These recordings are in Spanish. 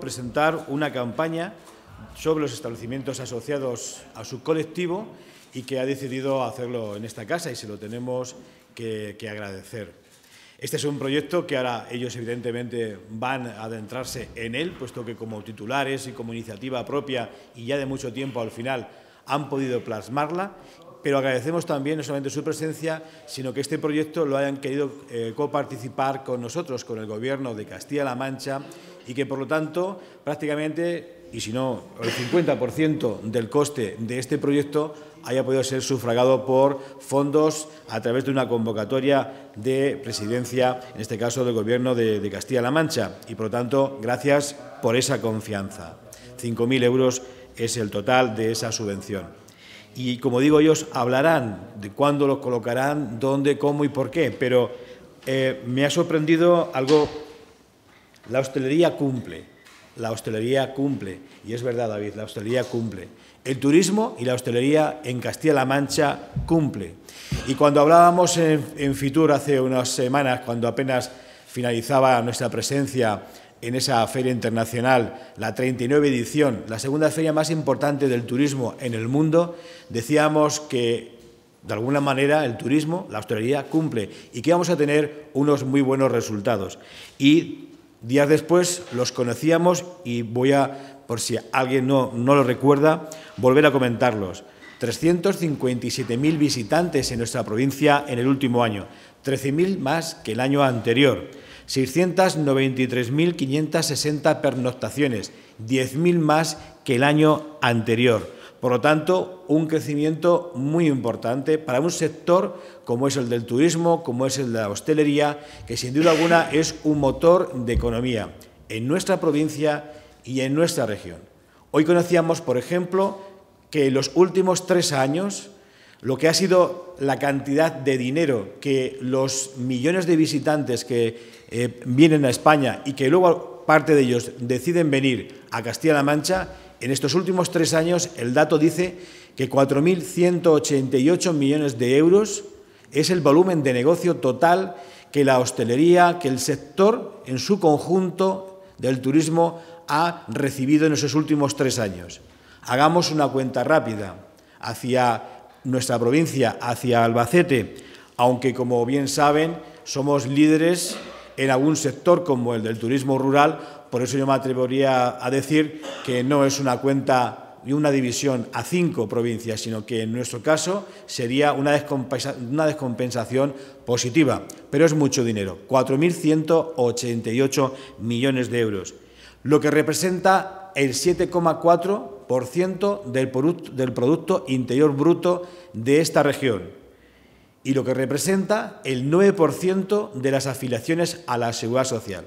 presentar una campaña sobre los establecimientos asociados a su colectivo y que ha decidido hacerlo en esta casa y se lo tenemos que, agradecer. Este es un proyecto que ahora ellos evidentemente van a adentrarse en él, puesto que como titulares y como iniciativa propia y ya de mucho tiempo al final han podido plasmarla pero agradecemos también no solamente su presencia, sino que este proyecto lo hayan querido eh, coparticipar con nosotros, con el Gobierno de Castilla-La Mancha, y que, por lo tanto, prácticamente, y si no, el 50% del coste de este proyecto haya podido ser sufragado por fondos a través de una convocatoria de presidencia, en este caso del Gobierno de, de Castilla-La Mancha. Y, por lo tanto, gracias por esa confianza. 5.000 euros es el total de esa subvención y como digo ellos hablarán de cuándo los colocarán, dónde, cómo y por qué, pero eh, me ha sorprendido algo, la hostelería cumple, la hostelería cumple, y es verdad David, la hostelería cumple. El turismo y la hostelería en Castilla-La Mancha cumple. Y cuando hablábamos en, en Fitur hace unas semanas, cuando apenas finalizaba nuestra presencia en esa feria internacional, la 39 edición, la segunda feria más importante del turismo en el mundo, decíamos que de alguna manera el turismo, la hostelería cumple y que vamos a tener unos muy buenos resultados. Y días después los conocíamos y voy a, por si alguien no, no lo recuerda, volver a comentarlos. 357.000 visitantes en nuestra provincia en el último año, 13.000 más que el año anterior. 693.560 pernoctaciones, 10.000 más que el año anterior. Por lo tanto, un crecimiento muy importante para un sector como es el del turismo, como es el de la hostelería, que sin duda alguna es un motor de economía en nuestra provincia y en nuestra región. Hoy conocíamos, por ejemplo, que en los últimos tres años lo que ha sido la cantidad de dinero que los millones de visitantes que eh, vienen a España y que luego parte de ellos deciden venir a Castilla-La Mancha, en estos últimos tres años el dato dice que 4.188 millones de euros es el volumen de negocio total que la hostelería, que el sector en su conjunto del turismo ha recibido en esos últimos tres años. Hagamos una cuenta rápida. Hacia nuestra provincia hacia Albacete, aunque como bien saben somos líderes en algún sector como el del turismo rural, por eso yo me atrevería a decir que no es una cuenta y una división a cinco provincias, sino que en nuestro caso sería una, descompensación, positiva, pero es mucho dinero, 4.188 millones de euros, lo que representa el 7,4 del Producto, del Producto Interior Bruto de esta región y lo que representa el 9% de las afiliaciones a la seguridad social.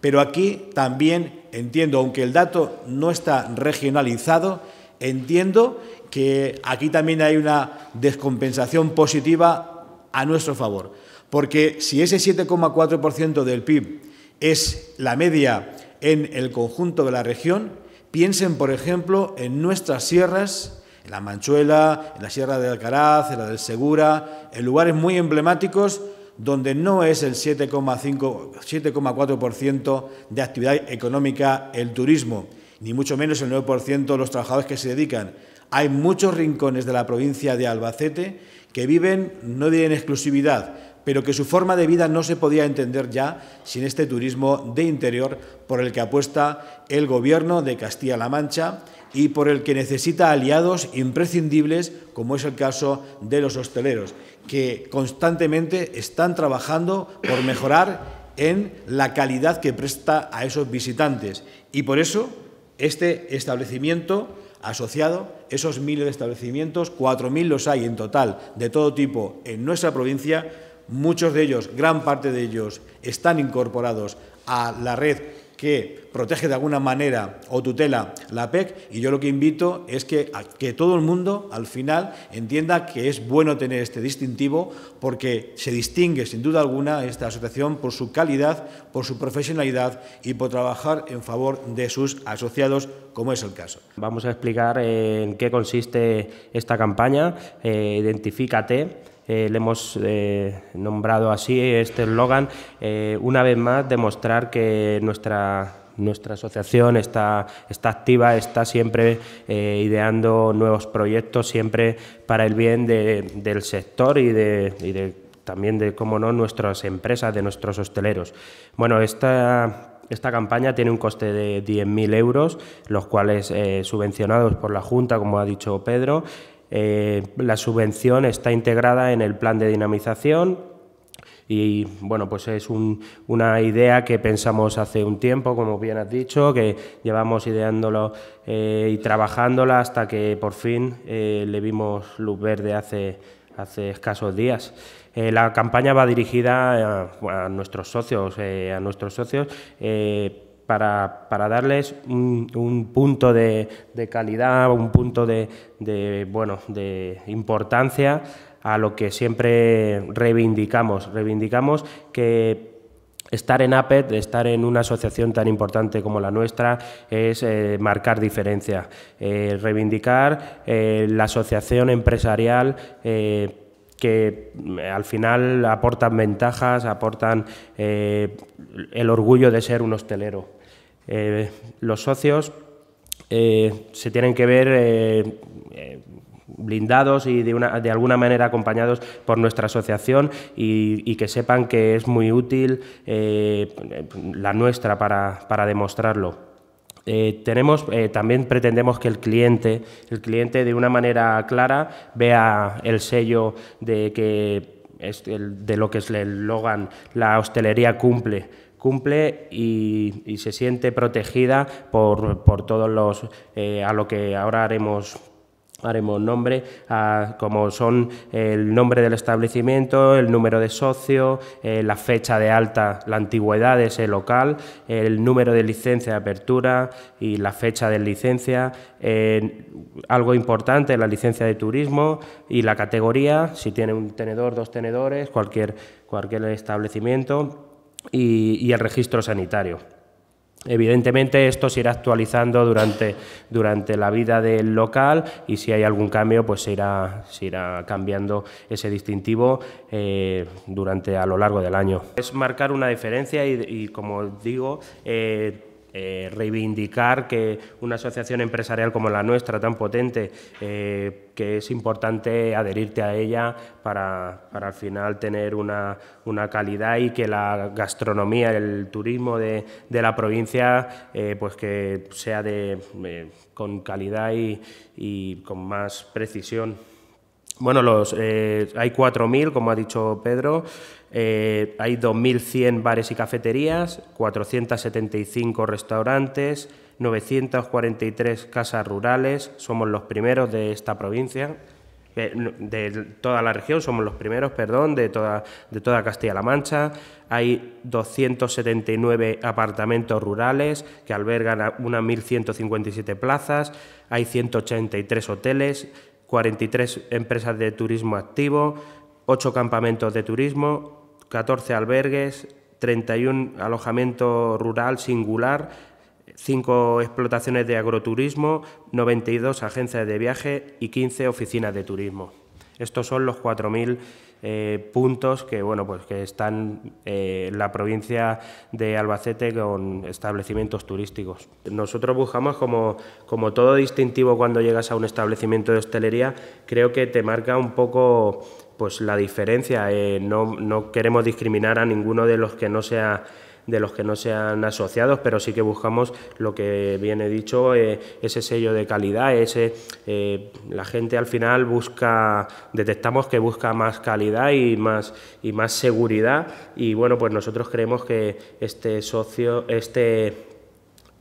Pero aquí también entiendo, aunque el dato no está regionalizado, entiendo que aquí también hay una descompensación positiva a nuestro favor. Porque si ese 7,4% del PIB es la media en el conjunto de la región, Piensen, por ejemplo, en nuestras sierras, en la Manchuela, en la Sierra de Alcaraz, en la del Segura, en lugares muy emblemáticos donde no es el 7,4% de actividad económica el turismo, ni mucho menos el 9% los trabajadores que se dedican. Hay muchos rincones de la provincia de Albacete que viven, no en exclusividad, pero que su forma de vida no se podía entender ya sin este turismo de interior por el que apuesta el gobierno de Castilla-La Mancha y por el que necesita aliados imprescindibles, como es el caso de los hosteleros, que constantemente están trabajando por mejorar en la calidad que presta a esos visitantes. Y por eso este establecimiento asociado, esos miles de establecimientos, 4.000 los hay en total, de todo tipo, en nuestra provincia, Muchos de ellos, gran parte de ellos, están incorporados a la red que protege de alguna manera o tutela la PEC y yo lo que invito es que, que todo el mundo al final entienda que es bueno tener este distintivo porque se distingue sin duda alguna esta asociación por su calidad, por su profesionalidad y por trabajar en favor de sus asociados como es el caso. Vamos a explicar en qué consiste esta campaña, eh, Identifícate eh, le hemos eh, nombrado así este eslogan, eh, una vez más demostrar que nuestra nuestra asociación está, está activa, está siempre ideando nuevos proyectos, siempre para el bien de, del sector y de, también de, cómo no, nuestras empresas, de nuestros hosteleros. Bueno, esta esta campaña tiene un coste de 10.000 euros, los cuales subvencionados por la Junta, como ha dicho Pedro, eh, la subvención está integrada en el plan de dinamización y bueno, pues es una idea que pensamos hace un tiempo, como bien has dicho, que llevamos ideándolo eh, y trabajándola hasta que por fin eh, le vimos luz verde hace, escasos días. la campaña va dirigida a, nuestros socios, a nuestros socios para, para darles un, punto de, calidad, un punto de, bueno, de importancia a lo que siempre reivindicamos. Reivindicamos que Estar en APET, estar en una asociación tan importante como la nuestra, es eh, marcar diferencia, eh, reivindicar eh, la asociación empresarial que eh, al final aportan ventajas, aportan eh, el orgullo de ser un hostelero. Eh, los socios se tienen que ver blindados y de, alguna manera acompañados por nuestra asociación y, que sepan que es muy útil la nuestra para demostrarlo. Eh, tenemos, eh, también pretendemos que el cliente, el cliente de una manera clara vea el sello de que de lo que es el Logan, la hostelería cumple cumple y, se siente protegida por, por todos los eh, a lo que ahora haremos haremos nombre como son el nombre del establecimiento, el número de socio, eh, la fecha de alta, la antigüedad de ese local, el número de licencia de apertura y la fecha de licencia, algo importante, la licencia de turismo y la categoría, si tiene un tenedor, dos tenedores, cualquier, cualquier establecimiento y el registro sanitario. Evidentemente esto se irá actualizando durante, durante la vida del local y si hay algún cambio pues se irá, se irá cambiando ese distintivo eh, durante a lo largo del año. Es marcar una diferencia y, como digo, eh, eh, reivindicar que una asociación empresarial como la nuestra, tan potente, eh, que es importante adherirte a ella para, al final tener una, calidad y que la gastronomía, el turismo de, la provincia, eh, pues que sea de, con calidad y, con más precisión. Bueno, los, hay 4.000, como ha dicho Pedro, eh, hay 2.100 bares y cafeterías, 475 restaurantes, 943 casas rurales. Somos los primeros de esta provincia, eh, de toda la región, somos los primeros, perdón, de toda, de toda Castilla-La Mancha. Hay 279 apartamentos rurales que albergan unas 1.157 plazas. Hay 183 hoteles, 43 empresas de turismo activo, 8 campamentos de turismo, 14 albergues, 31 alojamiento rural singular, 5 explotaciones de agroturismo, 92 agencias de viaje y 15 oficinas de turismo. Estos son los 4.000 eh, puntos que, bueno, pues que están eh, en la provincia de Albacete con establecimientos turísticos. Nosotros buscamos, como, como todo distintivo cuando llegas a un establecimiento de hostelería, creo que te marca un poco pues la diferencia. Eh, no, queremos discriminar a ninguno de los que no sea de los que no sean asociados, pero sí que buscamos lo que viene dicho, eh, ese sello de calidad, ese eh, la gente al final busca, detectamos que busca más calidad y más y más seguridad. Y bueno, pues nosotros creemos que este socio, este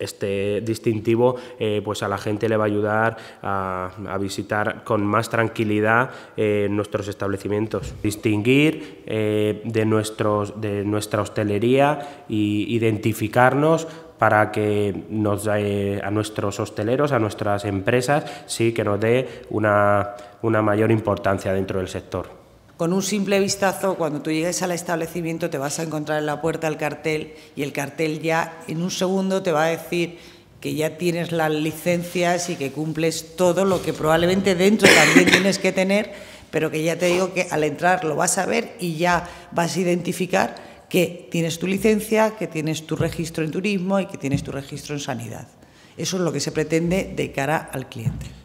este distintivo eh, pues a la gente le va a ayudar a, visitar con más tranquilidad eh, nuestros establecimientos. Distinguir eh, de, de nuestra hostelería e identificarnos para que nos a nuestros hosteleros, a nuestras empresas, sí que nos dé una mayor importancia dentro del sector. Con un simple vistazo, cuando tú llegues al establecimiento, te vas a encontrar en la puerta el cartel y el cartel ya en un segundo te va a decir que ya tienes las licencias y que cumples todo lo que probablemente dentro también tienes que tener, pero que ya te digo que al entrar lo vas a ver y ya vas a identificar que tienes tu licencia, que tienes tu registro en turismo y que tienes tu registro en sanidad. Eso es lo que se pretende de cara al cliente.